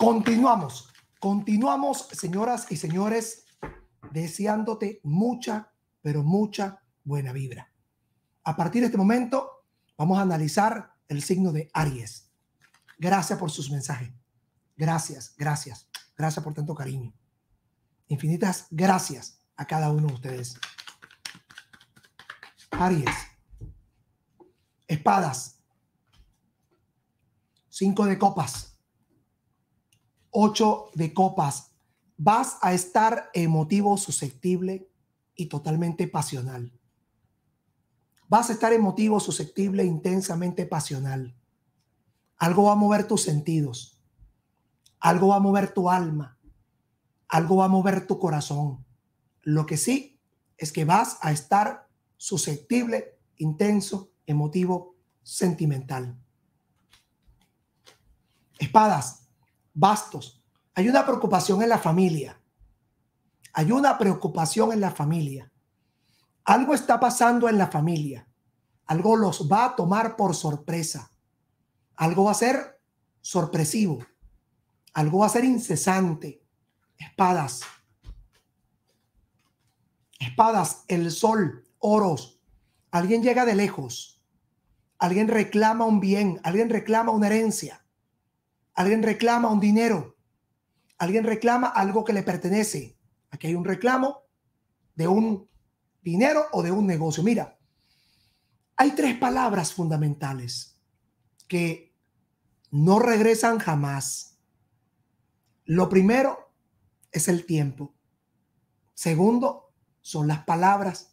Continuamos, continuamos, señoras y señores, deseándote mucha, pero mucha buena vibra. A partir de este momento, vamos a analizar el signo de Aries. Gracias por sus mensajes. Gracias, gracias, gracias por tanto cariño. Infinitas gracias a cada uno de ustedes. Aries. Espadas. Cinco de copas Ocho de copas, vas a estar emotivo, susceptible y totalmente pasional. Vas a estar emotivo, susceptible, intensamente pasional. Algo va a mover tus sentidos. Algo va a mover tu alma. Algo va a mover tu corazón. Lo que sí es que vas a estar susceptible, intenso, emotivo, sentimental. Espadas bastos. Hay una preocupación en la familia. Hay una preocupación en la familia. Algo está pasando en la familia. Algo los va a tomar por sorpresa. Algo va a ser sorpresivo. Algo va a ser incesante. Espadas. Espadas, el sol, oros. Alguien llega de lejos. Alguien reclama un bien. Alguien reclama una herencia Alguien reclama un dinero. Alguien reclama algo que le pertenece. Aquí hay un reclamo de un dinero o de un negocio. Mira, hay tres palabras fundamentales que no regresan jamás. Lo primero es el tiempo. Segundo, son las palabras.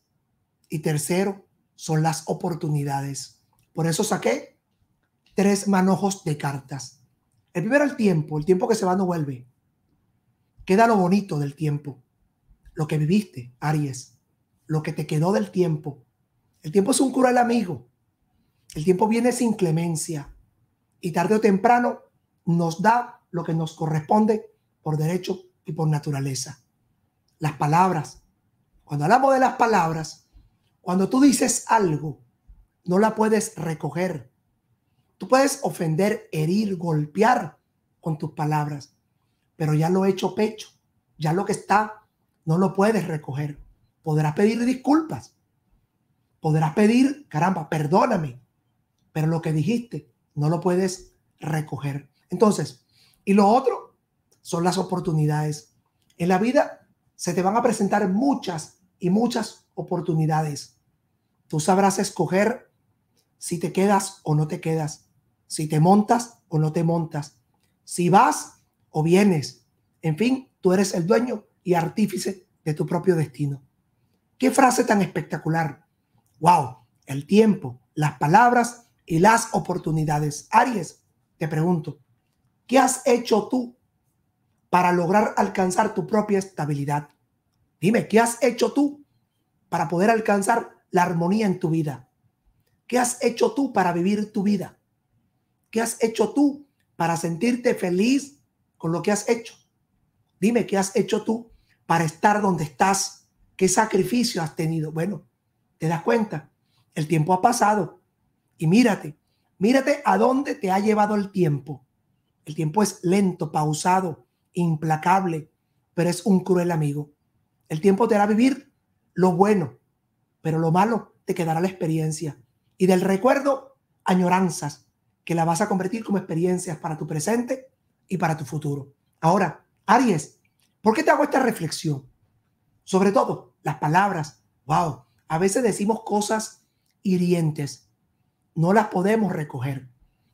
Y tercero, son las oportunidades. Por eso saqué tres manojos de cartas el primero el tiempo, el tiempo que se va no vuelve. Queda lo bonito del tiempo, lo que viviste, Aries, lo que te quedó del tiempo. El tiempo es un cruel amigo. El tiempo viene sin clemencia y tarde o temprano nos da lo que nos corresponde por derecho y por naturaleza. Las palabras. Cuando hablamos de las palabras, cuando tú dices algo, no la puedes recoger. Tú puedes ofender, herir, golpear, con tus palabras, pero ya lo he hecho pecho, ya lo que está, no lo puedes recoger. Podrás pedir disculpas, podrás pedir, caramba, perdóname, pero lo que dijiste no lo puedes recoger. Entonces, y lo otro son las oportunidades. En la vida se te van a presentar muchas y muchas oportunidades. Tú sabrás escoger si te quedas o no te quedas, si te montas o no te montas, si vas o vienes. En fin, tú eres el dueño y artífice de tu propio destino. Qué frase tan espectacular. ¡Wow! El tiempo, las palabras y las oportunidades. Aries, te pregunto, ¿qué has hecho tú para lograr alcanzar tu propia estabilidad? Dime, ¿qué has hecho tú para poder alcanzar la armonía en tu vida? ¿Qué has hecho tú para vivir tu vida? ¿Qué has hecho tú para sentirte feliz con lo que has hecho. Dime qué has hecho tú para estar donde estás, qué sacrificio has tenido. Bueno, te das cuenta, el tiempo ha pasado y mírate, mírate a dónde te ha llevado el tiempo. El tiempo es lento, pausado, implacable, pero es un cruel amigo. El tiempo te hará vivir lo bueno, pero lo malo te quedará la experiencia. Y del recuerdo, añoranzas, que la vas a convertir como experiencias para tu presente y para tu futuro. Ahora, Aries, ¿por qué te hago esta reflexión? Sobre todo, las palabras. Wow, a veces decimos cosas hirientes. No las podemos recoger.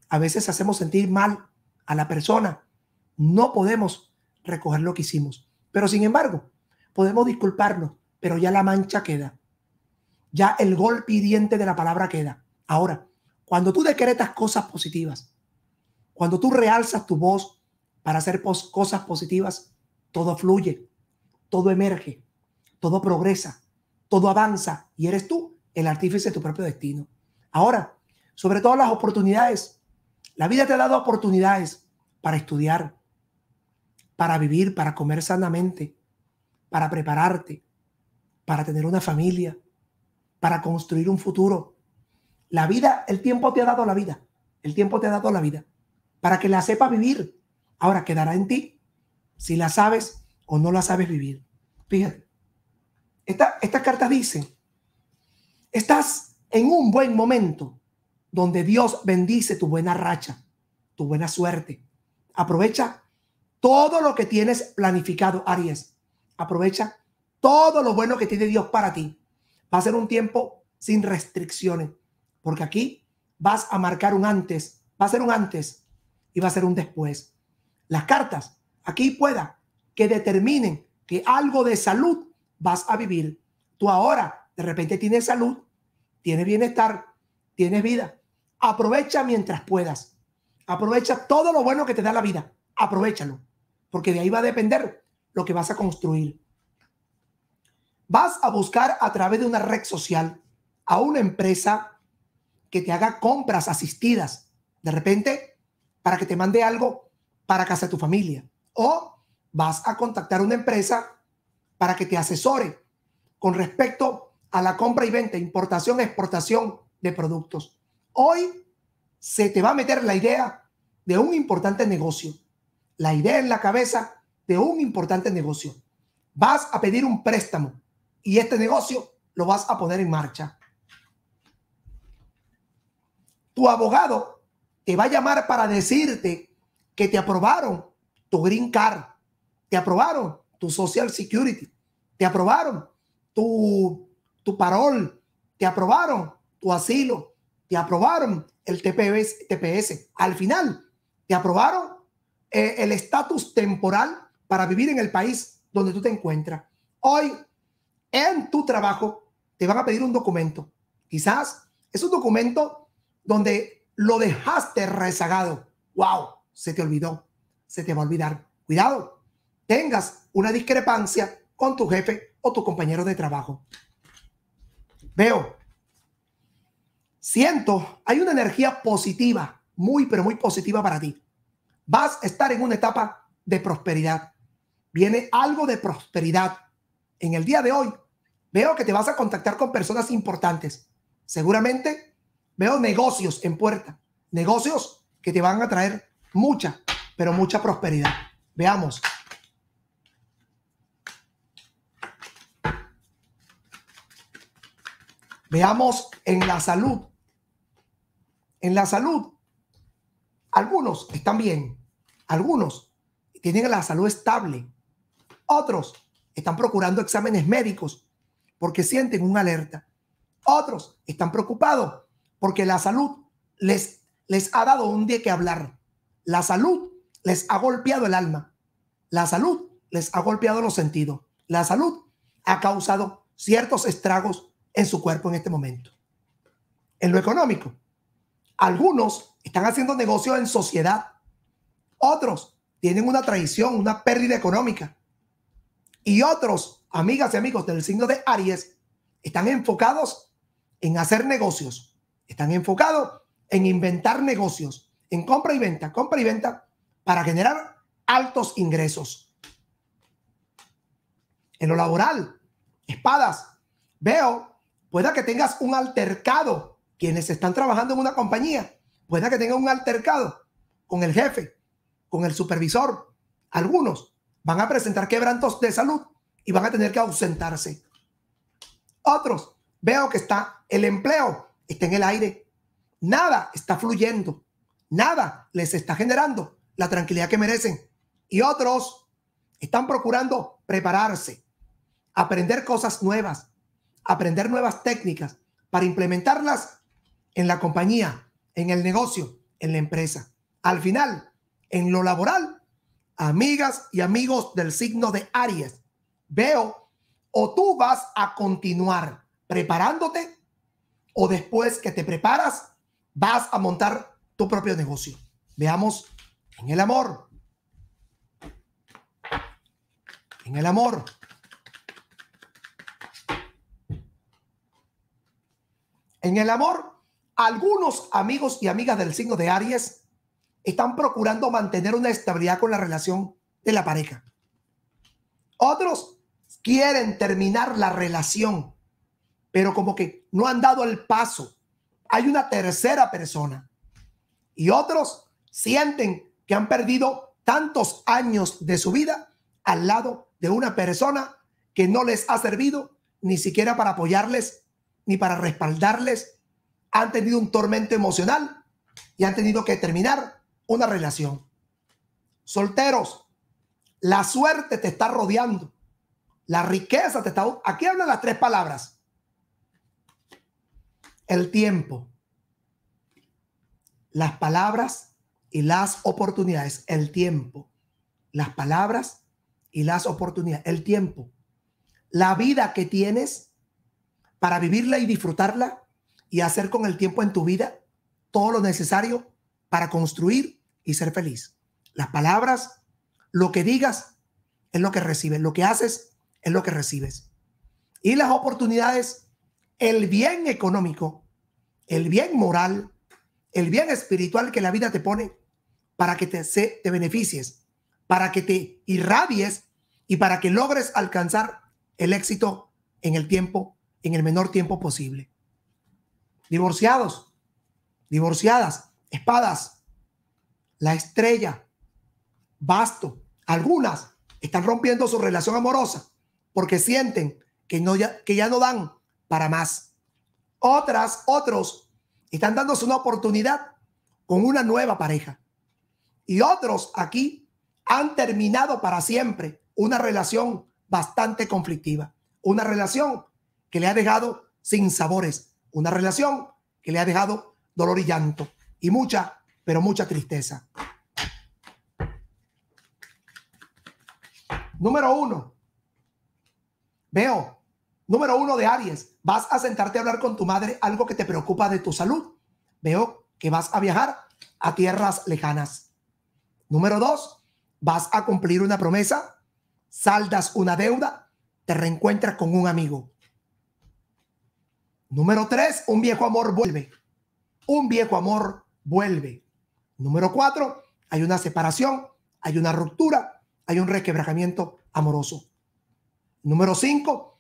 A veces hacemos sentir mal a la persona. No podemos recoger lo que hicimos. Pero sin embargo, podemos disculparnos, pero ya la mancha queda. Ya el golpe hiriente de la palabra queda. Ahora, cuando tú decretas cosas positivas, cuando tú realzas tu voz para hacer cosas positivas, todo fluye, todo emerge, todo progresa, todo avanza y eres tú el artífice de tu propio destino. Ahora, sobre todas las oportunidades, la vida te ha dado oportunidades para estudiar, para vivir, para comer sanamente, para prepararte, para tener una familia, para construir un futuro, la vida, el tiempo te ha dado la vida. El tiempo te ha dado la vida para que la sepa vivir. Ahora quedará en ti si la sabes o no la sabes vivir. Fíjate, esta, esta carta dice, estás en un buen momento donde Dios bendice tu buena racha, tu buena suerte. Aprovecha todo lo que tienes planificado, Aries. Aprovecha todo lo bueno que tiene Dios para ti. Va a ser un tiempo sin restricciones porque aquí vas a marcar un antes, va a ser un antes y va a ser un después. Las cartas, aquí pueda que determinen que algo de salud vas a vivir. Tú ahora de repente tienes salud, tienes bienestar, tienes vida. Aprovecha mientras puedas. Aprovecha todo lo bueno que te da la vida. Aprovechalo, porque de ahí va a depender lo que vas a construir. Vas a buscar a través de una red social, a una empresa, que te haga compras asistidas, de repente, para que te mande algo para casa de tu familia. O vas a contactar una empresa para que te asesore con respecto a la compra y venta, importación, exportación de productos. Hoy se te va a meter la idea de un importante negocio, la idea en la cabeza de un importante negocio. Vas a pedir un préstamo y este negocio lo vas a poner en marcha tu abogado te va a llamar para decirte que te aprobaron tu green card, te aprobaron tu social security, te aprobaron tu, tu parol, te aprobaron tu asilo, te aprobaron el TPS, TPS. Al final, te aprobaron eh, el estatus temporal para vivir en el país donde tú te encuentras. Hoy, en tu trabajo, te van a pedir un documento. Quizás es un documento donde lo dejaste rezagado. ¡Wow! Se te olvidó, se te va a olvidar. Cuidado, tengas una discrepancia con tu jefe o tu compañero de trabajo. Veo, siento, hay una energía positiva, muy, pero muy positiva para ti. Vas a estar en una etapa de prosperidad. Viene algo de prosperidad. En el día de hoy, veo que te vas a contactar con personas importantes. Seguramente Veo negocios en puerta, negocios que te van a traer mucha, pero mucha prosperidad. Veamos. Veamos en la salud. En la salud, algunos están bien, algunos tienen la salud estable, otros están procurando exámenes médicos porque sienten una alerta, otros están preocupados porque la salud les, les ha dado un día que hablar. La salud les ha golpeado el alma. La salud les ha golpeado los sentidos. La salud ha causado ciertos estragos en su cuerpo en este momento. En lo económico, algunos están haciendo negocios en sociedad. Otros tienen una traición, una pérdida económica. Y otros, amigas y amigos del signo de Aries, están enfocados en hacer negocios, están enfocados en inventar negocios, en compra y venta, compra y venta, para generar altos ingresos. En lo laboral, espadas. Veo, pueda que tengas un altercado. Quienes están trabajando en una compañía, pueda que tengas un altercado con el jefe, con el supervisor. Algunos van a presentar quebrantos de salud y van a tener que ausentarse. Otros, veo que está el empleo está en el aire. Nada está fluyendo. Nada les está generando la tranquilidad que merecen. Y otros están procurando prepararse, aprender cosas nuevas, aprender nuevas técnicas para implementarlas en la compañía, en el negocio, en la empresa. Al final, en lo laboral, amigas y amigos del signo de Aries, veo o tú vas a continuar preparándote o después que te preparas, vas a montar tu propio negocio. Veamos en el amor. En el amor. En el amor, algunos amigos y amigas del signo de Aries están procurando mantener una estabilidad con la relación de la pareja. Otros quieren terminar la relación pero como que no han dado el paso. Hay una tercera persona y otros sienten que han perdido tantos años de su vida al lado de una persona que no les ha servido ni siquiera para apoyarles ni para respaldarles. Han tenido un tormento emocional y han tenido que terminar una relación. Solteros, la suerte te está rodeando. La riqueza te está... Aquí hablan las tres palabras el tiempo, las palabras y las oportunidades, el tiempo, las palabras y las oportunidades, el tiempo, la vida que tienes para vivirla y disfrutarla y hacer con el tiempo en tu vida todo lo necesario para construir y ser feliz. Las palabras, lo que digas es lo que recibes, lo que haces es lo que recibes. Y las oportunidades, el bien económico el bien moral, el bien espiritual que la vida te pone para que te, beneficies, para que te irradies y para que logres alcanzar el éxito en el tiempo, en el menor tiempo posible. Divorciados, divorciadas, espadas, la estrella, basto. Algunas están rompiendo su relación amorosa porque sienten que, no ya, que ya no dan para más. Otras, otros están dándose una oportunidad con una nueva pareja. Y otros aquí han terminado para siempre una relación bastante conflictiva, una relación que le ha dejado sin sabores, una relación que le ha dejado dolor y llanto y mucha, pero mucha tristeza. Número uno, veo Número uno de Aries, vas a sentarte a hablar con tu madre algo que te preocupa de tu salud. Veo que vas a viajar a tierras lejanas. Número dos, vas a cumplir una promesa, saldas una deuda, te reencuentras con un amigo. Número tres, un viejo amor vuelve. Un viejo amor vuelve. Número cuatro, hay una separación, hay una ruptura, hay un requebrajamiento amoroso. Número cinco,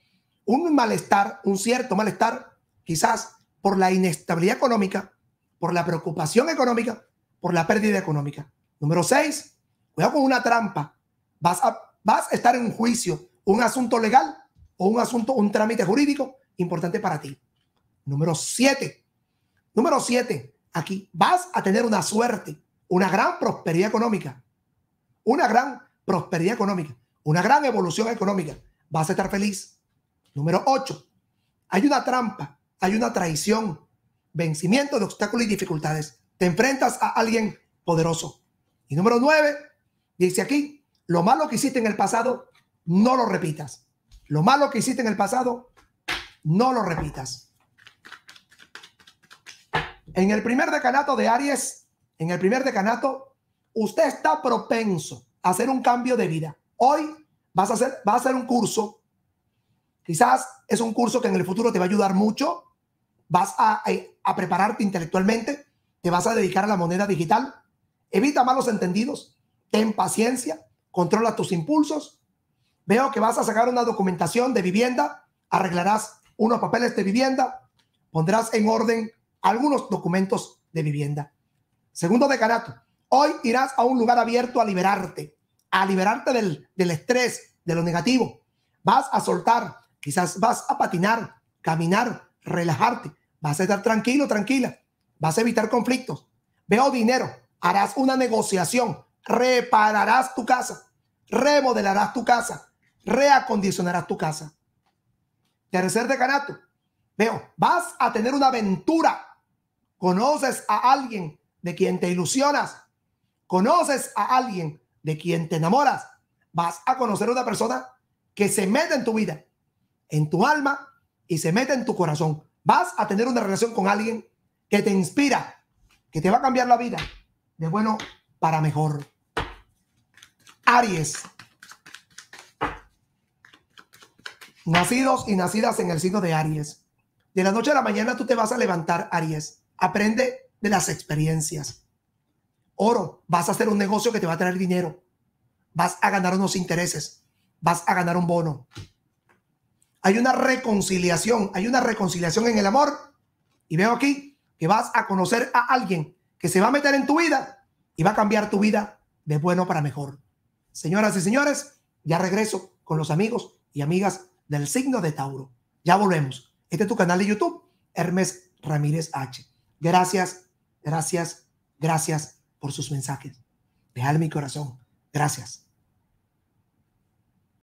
un malestar, un cierto malestar, quizás por la inestabilidad económica, por la preocupación económica, por la pérdida económica. Número seis, cuidado con una trampa. Vas a, vas a estar en un juicio, un asunto legal o un asunto, un trámite jurídico importante para ti. Número siete, número siete, aquí vas a tener una suerte, una gran prosperidad económica, una gran prosperidad económica, una gran evolución económica. Vas a estar feliz, Número 8. Hay una trampa, hay una traición, vencimiento de obstáculos y dificultades. Te enfrentas a alguien poderoso. Y número 9. Dice aquí, lo malo que hiciste en el pasado, no lo repitas. Lo malo que hiciste en el pasado, no lo repitas. En el primer decanato de Aries, en el primer decanato, usted está propenso a hacer un cambio de vida. Hoy vas a hacer, a hacer un curso Quizás es un curso que en el futuro te va a ayudar mucho, vas a, prepararte intelectualmente, te vas a dedicar a la moneda digital, evita malos entendidos, ten paciencia, controla tus impulsos. Veo que vas a sacar una documentación de vivienda, arreglarás unos papeles de vivienda, pondrás en orden algunos documentos de vivienda. Segundo decanato, hoy irás a un lugar abierto a liberarte, a liberarte del estrés, de lo negativo. Vas a soltar Quizás vas a patinar, caminar, relajarte. Vas a estar tranquilo, tranquila. Vas a evitar conflictos. Veo dinero. Harás una negociación. Repararás tu casa. Remodelarás tu casa. Reacondicionarás tu casa. Tercer decanato. Veo, vas a tener una aventura. Conoces a alguien de quien te ilusionas. Conoces a alguien de quien te enamoras. Vas a conocer a una persona que se mete en tu vida, en tu alma y se mete en tu corazón. Vas a tener una relación con alguien que te inspira, que te va a cambiar la vida de bueno para mejor. Aries. Nacidos y nacidas en el signo de Aries. De la noche a la mañana tú te vas a levantar, Aries. Aprende de las experiencias. Oro, vas a hacer un negocio que te va a traer dinero. Vas a ganar unos intereses. Vas a ganar un bono hay una reconciliación, hay una reconciliación en el amor. Y veo aquí que vas a conocer a alguien que se va a meter en tu vida y va a cambiar tu vida de bueno para mejor. Señoras y señores, ya regreso con los amigos y amigas del signo de Tauro. Ya volvemos. Este es tu canal de YouTube, Hermes Ramírez H. Gracias, gracias, gracias por sus mensajes. Dejar mi corazón. Gracias.